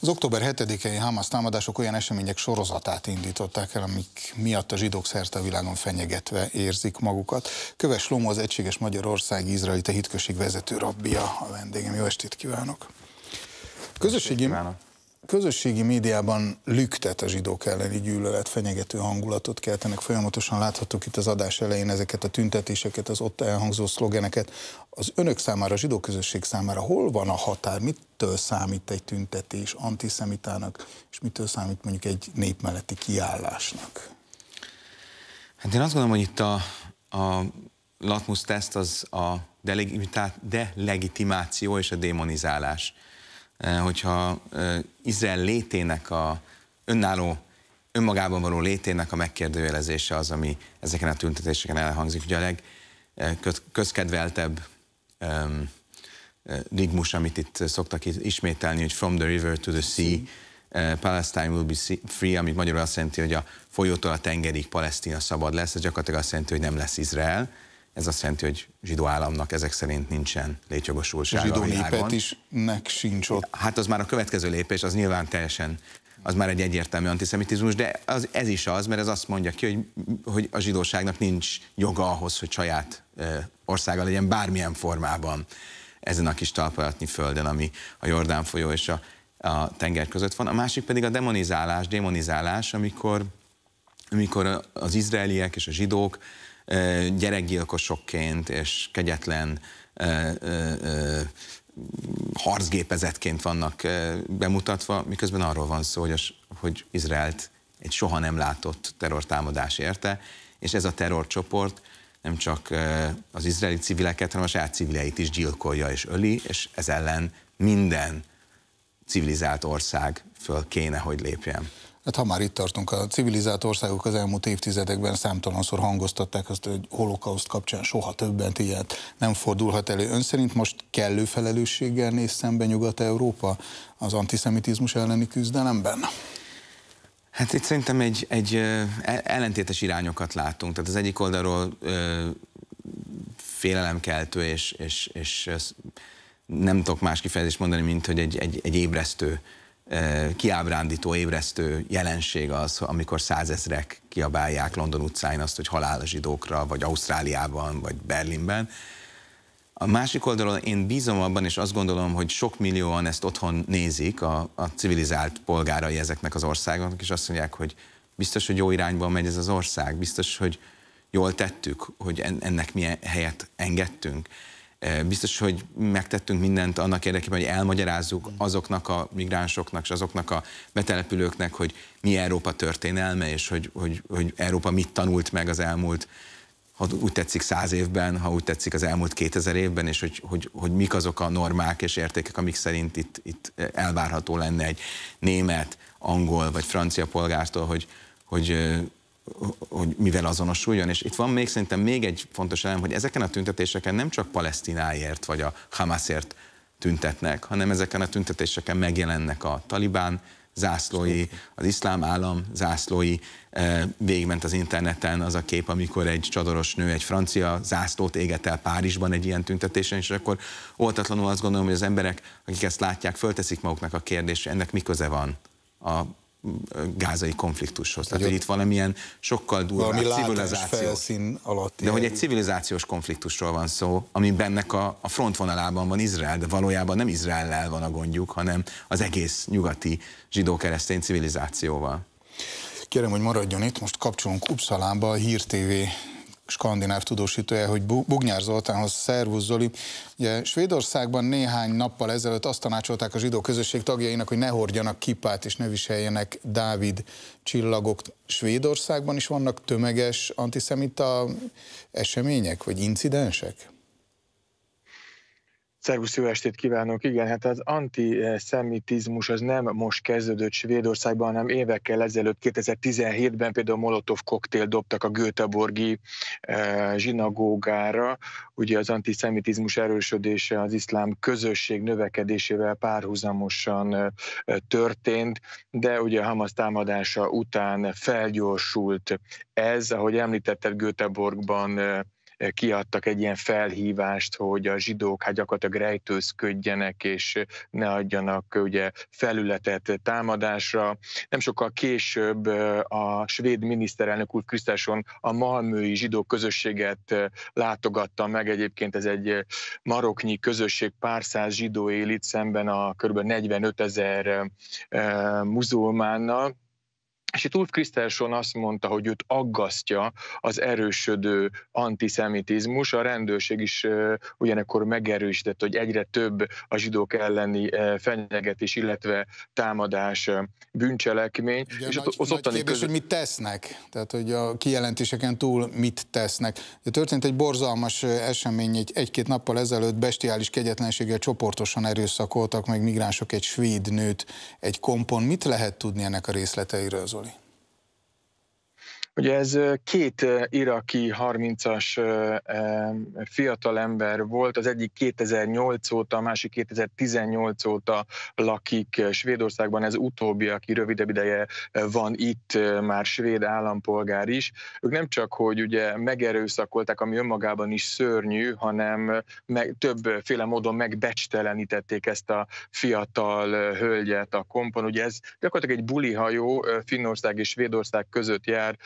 Az október 7-i Hamas támadások olyan események sorozatát indították el, amik miatt a zsidók szerte a világon fenyegetve érzik magukat. Köves Lomó az Egységes Magyarország izraelite Hitközség vezető rabbia a vendégem. Jó estét kívánok! Közösségi, közösségi médiában lüktet a zsidók elleni gyűlölet, fenyegető hangulatot keltenek. Folyamatosan láthattuk itt az adás elején ezeket a tüntetéseket, az ott elhangzó szlogeneket. Az önök számára, a zsidó közösség számára hol van a határ? Mitől számít egy tüntetés antiszemitának, és mitől számít mondjuk egy népmeleti kiállásnak? Hát én azt gondolom, hogy itt a, a Latmus teszt az a delegitimáció és a demonizálás Eh, hogyha eh, Izrael létének a önálló, önmagában való létének a megkérdőjelezése az, ami ezeken a tüntetéseken elhangzik. Ugye a legközkedveltebb eh, um, rigmus, amit itt szoktak ismételni, hogy from the river to the sea, Palestine will be free, amit magyarul azt jelenti, hogy a folyótól a tengerig Palesztina szabad lesz, ez gyakorlatilag azt jelenti, hogy nem lesz Izrael. Ez azt jelenti, hogy zsidó államnak ezek szerint nincsen létjogosultsága zsidó a is nek sincs ott. Hát az már a következő lépés, az nyilván teljesen az már egy egyértelmű antiszemitizmus, de az, ez is az, mert ez azt mondja ki, hogy, hogy a zsidóságnak nincs joga ahhoz, hogy saját e, országa legyen bármilyen formában ezen a kis talpalatnyi földön, ami a Jordán folyó és a, a tenger között van. A másik pedig a demonizálás, demonizálás, amikor, amikor az izraeliek és a zsidók gyerekgyilkosokként és kegyetlen harcgépezetként vannak bemutatva, miközben arról van szó, hogy, az, hogy Izraelt egy soha nem látott terrortámadás érte, és ez a terrorcsoport nem csak az izraeli civileket, hanem a saját civileit is gyilkolja és öli, és ez ellen minden civilizált ország föl kéne, hogy lépjen. Hát ha már itt tartunk, a civilizált országok az elmúlt évtizedekben számtalanszor hangoztatták azt, hogy holokauszt kapcsán soha többen ilyet nem fordulhat elő. Ön szerint most kellő felelősséggel néz szembe Nyugat-Európa az antiszemitizmus elleni küzdelemben? Hát itt szerintem egy, egy ellentétes irányokat látunk. Tehát az egyik oldalról ö, félelemkeltő és, és, és nem tudok más kifejezést mondani, mint hogy egy, egy, egy ébresztő kiábrándító, ébresztő jelenség az, amikor százezrek kiabálják London utcáin azt, hogy halál a zsidókra, vagy Ausztráliában, vagy Berlinben. A másik oldalon én bízom abban, és azt gondolom, hogy sok millióan ezt otthon nézik, a, a civilizált polgárai ezeknek az országoknak, és azt mondják, hogy biztos, hogy jó irányba megy ez az ország, biztos, hogy jól tettük, hogy ennek milyen helyet engedtünk. Biztos, hogy megtettünk mindent annak érdekében, hogy elmagyarázzuk azoknak a migránsoknak és azoknak a betelepülőknek, hogy mi Európa történelme, és hogy, hogy, hogy Európa mit tanult meg az elmúlt ha úgy tetszik száz évben, ha úgy tetszik az elmúlt kétezer évben, és hogy, hogy, hogy mik azok a normák és értékek, amik szerint itt, itt elvárható lenne egy német, angol vagy francia polgártól, hogy, hogy hogy mivel azonosuljon. És itt van még szerintem még egy fontos elem, hogy ezeken a tüntetéseken nem csak Palesztináért vagy a Hamasért tüntetnek, hanem ezeken a tüntetéseken megjelennek a talibán zászlói, az iszlám állam zászlói, e, végment az interneten az a kép, amikor egy csadoros nő, egy francia zászlót éget el Párizsban egy ilyen tüntetésen, és akkor oltatlanul azt gondolom, hogy az emberek, akik ezt látják, fölteszik maguknak a kérdést, ennek mi köze van a gázai konfliktushoz. Tehát, hogy itt valamilyen sokkal durvább civilizáció. Alatt de hogy egy civilizációs konfliktusról van szó, ami bennek a, a frontvonalában van Izrael, de valójában nem Izrael van a gondjuk, hanem az egész nyugati zsidó-keresztény civilizációval. Kérem, hogy maradjon itt, most kapcsolunk Uppsalába a Hír TV skandináv tudósítója, hogy Bugnyár Zoltánhoz, szervusz Zoli. Ugye Svédországban néhány nappal ezelőtt azt tanácsolták a zsidó közösség tagjainak, hogy ne hordjanak kipát és ne viseljenek Dávid csillagok. Svédországban is vannak tömeges antiszemita események vagy incidensek? Szervusz, jó estét kívánok! Igen, hát az antiszemitizmus az nem most kezdődött Svédországban, hanem évekkel ezelőtt, 2017-ben például Molotov koktél dobtak a Göteborgi eh, zsinagógára. Ugye az antiszemitizmus erősödése az iszlám közösség növekedésével párhuzamosan eh, történt, de ugye Hamas támadása után felgyorsult ez, ahogy említetted, Göteborgban eh, Eh, kiadtak egy ilyen felhívást, hogy a zsidók hát gyakorlatilag rejtőzködjenek, és eh, ne adjanak eh, ugye felületet támadásra. Nem sokkal később a svéd miniszterelnök úr Krisztáson a malmői zsidó közösséget látogatta meg. Egyébként ez egy maroknyi közösség, pár száz zsidó él itt szemben a kb. 45 ezer muzulmánnal, és itt Ulf Krisztelson azt mondta, hogy őt aggasztja az erősödő antiszemitizmus, a rendőrség is ugyanekkor megerősített, hogy egyre több a zsidók elleni fenyegetés, illetve támadás bűncselekmény. Ugye és nagy, az nagy kérdés, között... hogy mit tesznek, tehát hogy a kijelentéseken túl mit tesznek. De történt egy borzalmas esemény, egy-két nappal ezelőtt bestiális kegyetlenséggel csoportosan erőszakoltak meg migránsok egy svéd nőt egy kompon. Mit lehet tudni ennek a részleteiről, Zoli? Ugye ez két iraki 30-as ember volt, az egyik 2008 óta, a másik 2018 óta lakik Svédországban, ez utóbbi, aki rövidebb ideje van itt, már svéd állampolgár is. Ők nem csak, hogy ugye megerőszakolták, ami önmagában is szörnyű, hanem meg, többféle módon megbecstelenítették ezt a fiatal hölgyet a kompon. Ugye ez gyakorlatilag egy bulihajó Finnország és Svédország között jár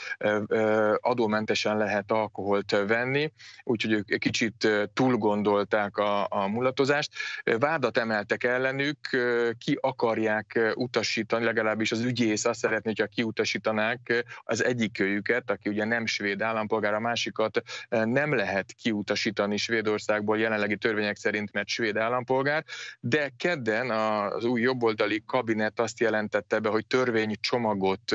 adómentesen lehet alkoholt venni, úgyhogy ők kicsit túlgondolták a, a mulatozást. Vádat emeltek ellenük, ki akarják utasítani, legalábbis az ügyész azt szeretné, hogyha kiutasítanák az egyik egyikőjüket, aki ugye nem svéd állampolgár, a másikat nem lehet kiutasítani Svédországból jelenlegi törvények szerint, mert svéd állampolgár, de kedden az új jobboldali kabinet azt jelentette be, hogy törvénycsomagot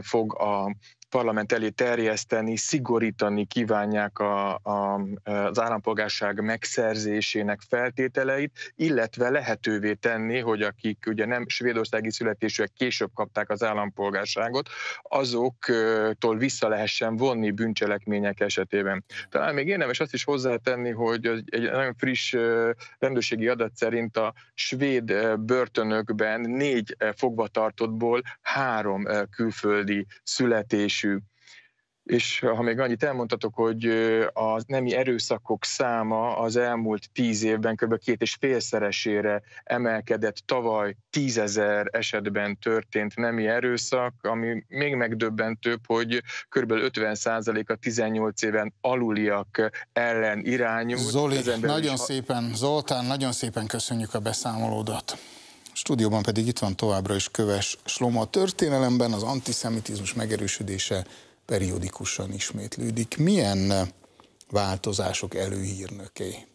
fog a parlament elé terjeszteni, szigorítani kívánják a, a, az állampolgárság megszerzésének feltételeit, illetve lehetővé tenni, hogy akik ugye nem svédországi születésűek később kapták az állampolgárságot, azoktól vissza lehessen vonni bűncselekmények esetében. Talán még érdemes azt is hozzátenni, hogy egy nagyon friss rendőrségi adat szerint a svéd börtönökben négy fogvatartottból három külföldi születés működésű. És ha még annyit elmondhatok, hogy a nemi erőszakok száma az elmúlt tíz évben kb. két és félszeresére emelkedett. Tavaly tízezer esetben történt nemi erőszak, ami még megdöbbentőbb, hogy kb. 50% a 18 éven aluliak ellen irányul. Zoli, nagyon is... szépen, Zoltán, nagyon szépen köszönjük a beszámolódat. Stúdióban pedig itt van továbbra is köves Sloma. A történelemben az antiszemitizmus megerősödése periódikusan ismétlődik. Milyen eh, változások előhírnöké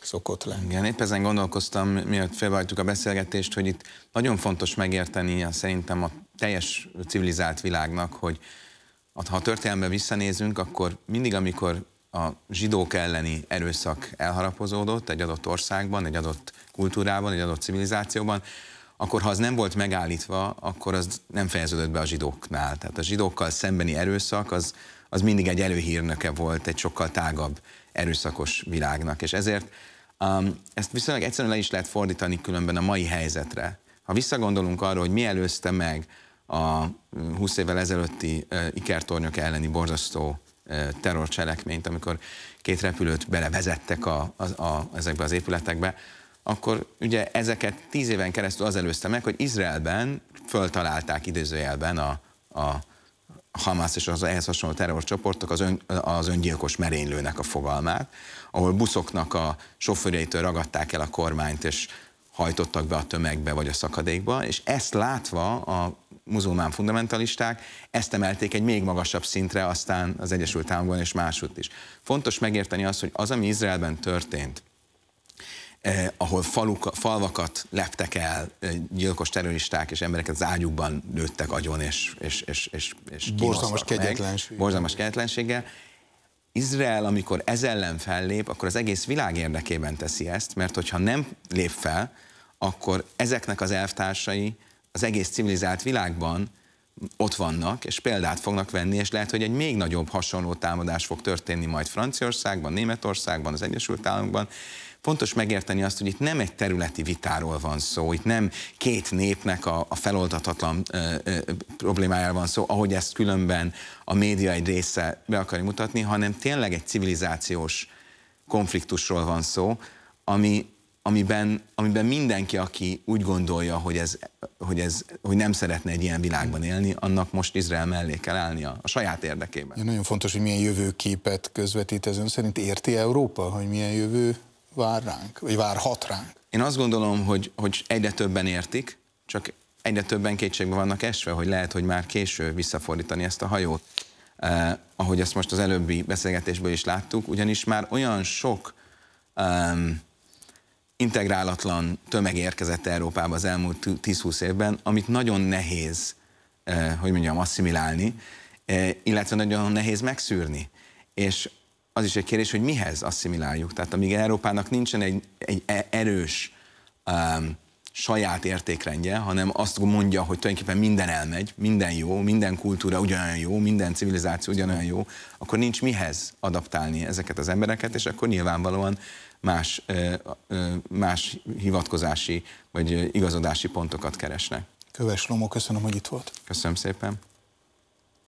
szokott lenni? Igen, épp ezen gondolkoztam, miatt felváltjuk a beszélgetést, hogy itt nagyon fontos megérteni szerintem a teljes civilizált világnak, hogy ha a történelme visszanézünk, akkor mindig, amikor a zsidók elleni erőszak elharapozódott egy adott országban, egy adott kultúrában, egy adott civilizációban, akkor ha az nem volt megállítva, akkor az nem fejeződött be a zsidóknál. Tehát a zsidókkal szembeni erőszak az, az mindig egy előhírnöke volt egy sokkal tágabb erőszakos világnak. És ezért um, ezt viszonylag egyszerűen le is lehet fordítani különben a mai helyzetre. Ha visszagondolunk arra, hogy mi előzte meg a 20 évvel ezelőtti uh, ikertornyok elleni borzasztó terrorcselekményt, amikor két repülőt belevezettek a, a, a, ezekbe az épületekbe, akkor ugye ezeket tíz éven keresztül az előzte meg, hogy Izraelben föltalálták idézőjelben a, a Hamas és az ehhez hasonló terrorcsoportok az, ön, az öngyilkos merénylőnek a fogalmát, ahol buszoknak a sofőreitől ragadták el a kormányt, és hajtottak be a tömegbe vagy a szakadékba, és ezt látva a muzulmán fundamentalisták, ezt emelték egy még magasabb szintre aztán az Egyesült Államokban és máshogy is. Fontos megérteni azt, hogy az, ami Izraelben történt, eh, ahol faluka, falvakat leptek el eh, gyilkos terroristák, és embereket az ágyukban lőttek agyon, és, és, és, és, és borzalmas kegyetlenség. Borzalmas kegyetlenséggel. Izrael, amikor ez ellen fellép, akkor az egész világ érdekében teszi ezt, mert hogyha nem lép fel, akkor ezeknek az elvtársai az egész civilizált világban ott vannak, és példát fognak venni, és lehet, hogy egy még nagyobb hasonló támadás fog történni majd Franciaországban, Németországban, az Egyesült Államokban. Fontos megérteni azt, hogy itt nem egy területi vitáról van szó, itt nem két népnek a, a feloldatatlan ö, ö, problémájáról van szó, ahogy ezt különben a média egy része be akarja mutatni, hanem tényleg egy civilizációs konfliktusról van szó, ami amiben, amiben mindenki, aki úgy gondolja, hogy, ez, hogy, ez, hogy nem szeretne egy ilyen világban élni, annak most Izrael mellé kell állnia, a saját érdekében. Ja, nagyon fontos, hogy milyen jövőképet közvetít ez ön szerint. Érti Európa, hogy milyen jövő vár ránk, vagy várhat ránk? Én azt gondolom, hogy, hogy egyre többen értik, csak egyre többen kétségben vannak esve, hogy lehet, hogy már késő visszafordítani ezt a hajót. Eh, ahogy ezt most az előbbi beszélgetésből is láttuk, ugyanis már olyan sok eh, integrálatlan tömeg érkezett Európába az elmúlt 10-20 évben, amit nagyon nehéz, eh, hogy mondjam, asszimilálni, eh, illetve nagyon nehéz megszűrni. És az is egy kérdés, hogy mihez asszimiláljuk. Tehát amíg Európának nincsen egy, egy e-, erős um, saját értékrendje, hanem azt mondja, hogy tulajdonképpen minden elmegy, minden jó, minden kultúra ugyanolyan jó, minden civilizáció ugyanolyan jó, akkor nincs mihez adaptálni ezeket az embereket, és akkor nyilvánvalóan más, más hivatkozási vagy igazodási pontokat keresnek. Köves Lomó, köszönöm, hogy itt volt. Köszönöm szépen.